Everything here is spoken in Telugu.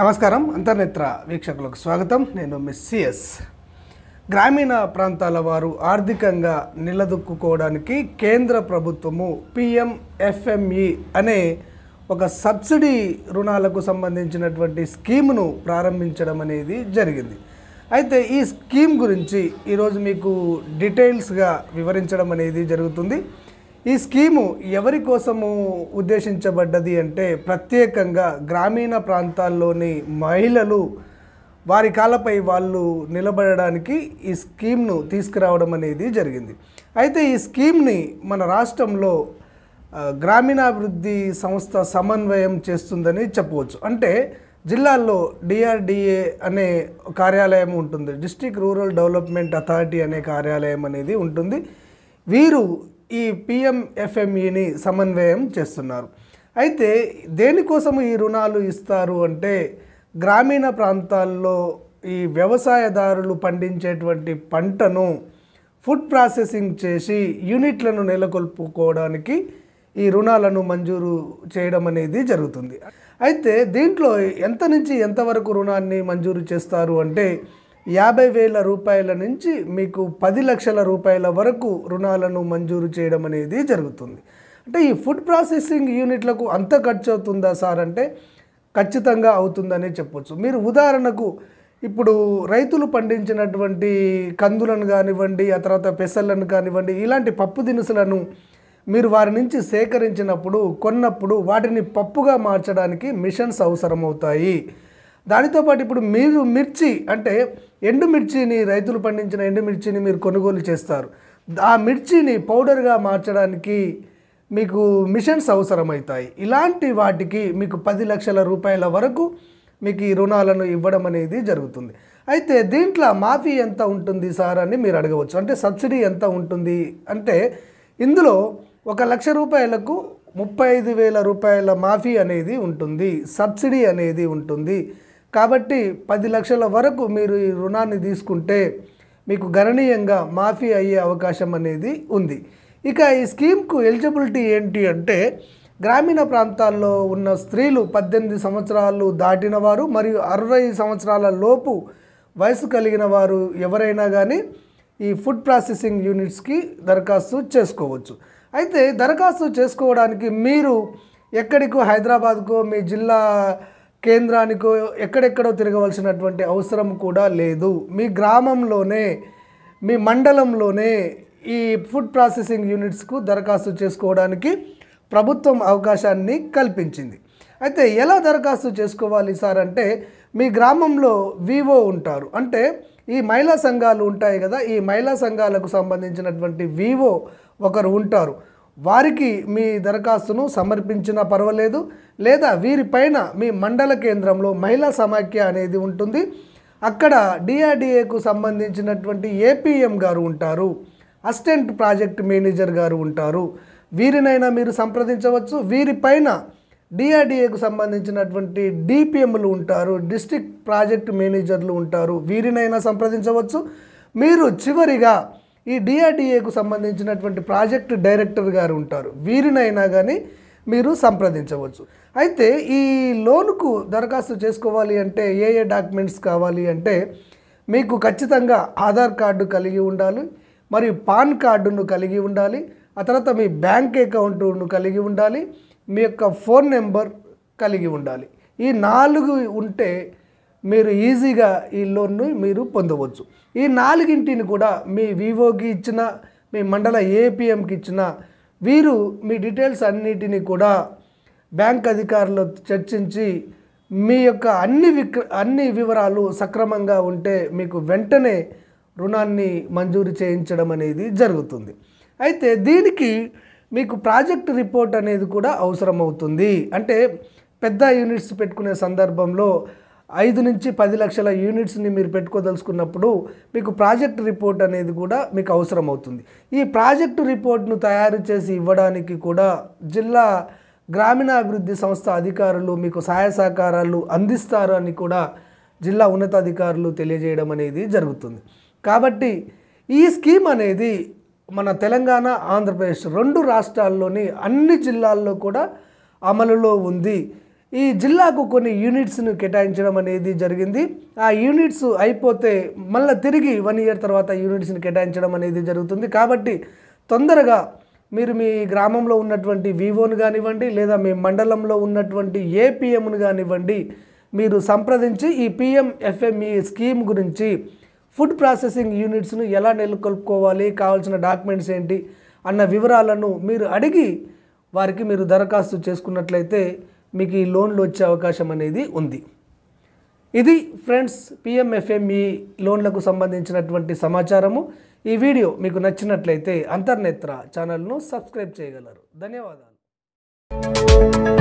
నమస్కారం అంతర్నేత్ర వీక్షకులకు స్వాగతం నేను మిస్ సిఎస్ గ్రామీణ ప్రాంతాల వారు ఆర్థికంగా నిలదొక్కుకోవడానికి కేంద్ర ప్రభుత్వము పిఎంఎఫ్ఎంఈ అనే ఒక సబ్సిడీ రుణాలకు సంబంధించినటువంటి స్కీమును ప్రారంభించడం అనేది జరిగింది అయితే ఈ స్కీమ్ గురించి ఈరోజు మీకు డీటెయిల్స్గా వివరించడం అనేది జరుగుతుంది ఈ స్కీము ఎవరి కోసము ఉద్దేశించబడ్డది అంటే ప్రత్యేకంగా గ్రామీణ ప్రాంతాల్లోని మహిళలు వారి కాలపై వాళ్ళు నిలబడడానికి ఈ స్కీమ్ను తీసుకురావడం అనేది జరిగింది అయితే ఈ స్కీమ్ని మన రాష్ట్రంలో గ్రామీణాభివృద్ధి సంస్థ సమన్వయం చేస్తుందని చెప్పవచ్చు అంటే జిల్లాల్లో డిఆర్డిఏ అనే కార్యాలయం ఉంటుంది డిస్ట్రిక్ట్ రూరల్ డెవలప్మెంట్ అథారిటీ అనే కార్యాలయం అనేది ఉంటుంది వీరు ఈ పిఎంఎఫ్ఎంఈని e సమన్వయం చేస్తున్నారు అయితే దేనికోసం ఈ రుణాలు ఇస్తారు అంటే గ్రామీణ ప్రాంతాల్లో ఈ వ్యవసాయదారులు పండించేటువంటి పంటను ఫుడ్ ప్రాసెసింగ్ చేసి యూనిట్లను నెలకొల్పుకోవడానికి ఈ రుణాలను మంజూరు చేయడం అనేది జరుగుతుంది అయితే దీంట్లో ఎంత నుంచి ఎంతవరకు రుణాన్ని మంజూరు చేస్తారు అంటే యాభై వేల రూపాయల నుంచి మీకు పది లక్షల రూపాయల వరకు రుణాలను మంజూరు చేయడం అనేది జరుగుతుంది అంటే ఈ ఫుడ్ ప్రాసెసింగ్ యూనిట్లకు అంత ఖర్చు అవుతుందా సార్ అంటే ఖచ్చితంగా అవుతుందనే చెప్పొచ్చు మీరు ఉదాహరణకు ఇప్పుడు రైతులు పండించినటువంటి కందులను కానివ్వండి ఆ తర్వాత పెసలను కానివ్వండి ఇలాంటి పప్పు దినుసులను మీరు వారి నుంచి సేకరించినప్పుడు కొన్నప్పుడు వాటిని పప్పుగా మార్చడానికి మిషన్స్ అవసరమవుతాయి దానితో పాటు ఇప్పుడు మీరు మిర్చి అంటే ఎండుమిర్చిని రైతులు పండించిన ఎండుమిర్చిని మీరు కొనుగోలు చేస్తారు ఆ మిర్చిని పౌడర్గా మార్చడానికి మీకు మిషన్స్ అవసరమవుతాయి ఇలాంటి వాటికి మీకు పది లక్షల రూపాయల వరకు మీకు ఈ రుణాలను ఇవ్వడం అనేది జరుగుతుంది అయితే దీంట్లో మాఫీ ఎంత ఉంటుంది సార్ అని మీరు అడగవచ్చు అంటే సబ్సిడీ ఎంత ఉంటుంది అంటే ఇందులో ఒక లక్ష రూపాయలకు ముప్పై ఐదు వేల రూపాయల మాఫీ అనేది ఉంటుంది సబ్సిడీ అనేది ఉంటుంది కాబట్టి పది లక్షల వరకు మీరు ఈ రుణాన్ని తీసుకుంటే మీకు గణనీయంగా మాఫీ అయ్యే అవకాశం అనేది ఉంది ఇక ఈ స్కీమ్కు ఎలిజిబిలిటీ ఏంటి అంటే గ్రామీణ ప్రాంతాల్లో ఉన్న స్త్రీలు పద్దెనిమిది సంవత్సరాలు దాటిన వారు మరియు అరవై సంవత్సరాల లోపు వయసు కలిగిన వారు ఎవరైనా కానీ ఈ ఫుడ్ ప్రాసెసింగ్ యూనిట్స్కి దరఖాస్తు చేసుకోవచ్చు అయితే దరఖాస్తు చేసుకోవడానికి మీరు ఎక్కడికో హైదరాబాద్కో మీ జిల్లా కేంద్రానికో ఎక్కడెక్కడో తిరగవలసినటువంటి అవసరం కూడా లేదు మీ గ్రామంలోనే మీ మండలంలోనే ఈ ఫుడ్ ప్రాసెసింగ్ యూనిట్స్కు దరఖాస్తు చేసుకోవడానికి ప్రభుత్వం అవకాశాన్ని కల్పించింది అయితే ఎలా దరఖాస్తు చేసుకోవాలి సార్ అంటే మీ గ్రామంలో వివో ఉంటారు అంటే ఈ మహిళా సంఘాలు ఉంటాయి కదా ఈ మహిళా సంఘాలకు సంబంధించినటువంటి వివో ఒకరు ఉంటారు వారికి మీ దరఖాస్తును సమర్పించినా పర్వాలేదు లేదా వీరిపైన మీ మండల కేంద్రంలో మహిళా సమాఖ్య అనేది ఉంటుంది అక్కడ డిఆర్డిఏకు సంబంధించినటువంటి ఏపీఎం గారు ఉంటారు అసిస్టెంట్ ప్రాజెక్ట్ మేనేజర్ గారు ఉంటారు వీరినైనా మీరు సంప్రదించవచ్చు వీరిపైన డిఆర్డిఏకు సంబంధించినటువంటి డిపిఎంలు ఉంటారు డిస్టిక్ ప్రాజెక్ట్ మేనేజర్లు ఉంటారు వీరినైనా సంప్రదించవచ్చు మీరు చివరిగా ఈ డిఆర్డిఏకు సంబంధించినటువంటి ప్రాజెక్ట్ డైరెక్టర్ గారు ఉంటారు వీరినైనా కానీ మీరు సంప్రదించవచ్చు అయితే ఈ లోన్కు దరఖాస్తు చేసుకోవాలి అంటే ఏ ఏ డాక్యుమెంట్స్ కావాలి అంటే మీకు ఖచ్చితంగా ఆధార్ కార్డు కలిగి ఉండాలి మరియు పాన్ కార్డును కలిగి ఉండాలి ఆ తర్వాత మీ బ్యాంక్ అకౌంటును కలిగి ఉండాలి మీ యొక్క ఫోన్ నెంబర్ కలిగి ఉండాలి ఈ నాలుగు ఉంటే మీరు ఈజీగా ఈ లోన్ను మీరు పొందవచ్చు ఈ నాలుగింటిని కూడా మీ వివోకి ఇచ్చిన మీ మండల ఏపీఎంకి ఇచ్చిన వీరు మీ డీటెయిల్స్ అన్నిటినీ కూడా బ్యాంక్ అధికారులు చర్చించి మీ యొక్క అన్ని విక్ర అన్ని వివరాలు సక్రమంగా ఉంటే మీకు వెంటనే రుణాన్ని మంజూరు చేయించడం అనేది జరుగుతుంది అయితే దీనికి మీకు ప్రాజెక్ట్ రిపోర్ట్ అనేది కూడా అవసరం అవుతుంది అంటే పెద్ద యూనిట్స్ పెట్టుకునే సందర్భంలో ఐదు నుంచి పది లక్షల యూనిట్స్ని మీరు పెట్టుకోదలుచుకున్నప్పుడు మీకు ప్రాజెక్ట్ రిపోర్ట్ అనేది కూడా మీకు అవసరం అవుతుంది ఈ ప్రాజెక్టు రిపోర్ట్ను తయారు చేసి ఇవ్వడానికి కూడా జిల్లా గ్రామీణాభివృద్ధి సంస్థ అధికారులు మీకు సహాయ సహకారాలు అందిస్తారు అని కూడా జిల్లా ఉన్నతాధికారులు తెలియజేయడం అనేది జరుగుతుంది కాబట్టి ఈ స్కీమ్ అనేది మన తెలంగాణ ఆంధ్రప్రదేశ్ రెండు రాష్ట్రాల్లోని అన్ని జిల్లాల్లో కూడా అమలులో ఉంది ఈ జిల్లాకు కొన్ని యూనిట్స్ను కేటాయించడం అనేది జరిగింది ఆ యూనిట్స్ అయిపోతే మళ్ళీ తిరిగి వన్ ఇయర్ తర్వాత యూనిట్స్ని కేటాయించడం అనేది జరుగుతుంది కాబట్టి తొందరగా మీరు మీ గ్రామంలో ఉన్నటువంటి వివోను కానివ్వండి లేదా మీ మండలంలో ఉన్నటువంటి ఏపీఎంను కానివ్వండి మీరు సంప్రదించి ఈ పిఎంఎఫ్ఎంఈ స్కీమ్ గురించి ఫుడ్ ప్రాసెసింగ్ యూనిట్స్ను ఎలా నెలకొల్పుకోవాలి కావాల్సిన డాక్యుమెంట్స్ ఏంటి అన్న వివరాలను మీరు అడిగి వారికి మీరు దరఖాస్తు చేసుకున్నట్లయితే మీకు ఈ లోన్లు వచ్చే అవకాశం అనేది ఉంది ఇది ఫ్రెండ్స్ పిఎంఎఫ్ఎంఈ లోన్లకు సంబంధించినటువంటి సమాచారము ఈ వీడియో మీకు నచ్చినట్లయితే అంతర్నేత్ర ఛానల్ను సబ్స్క్రైబ్ చేయగలరు ధన్యవాదాలు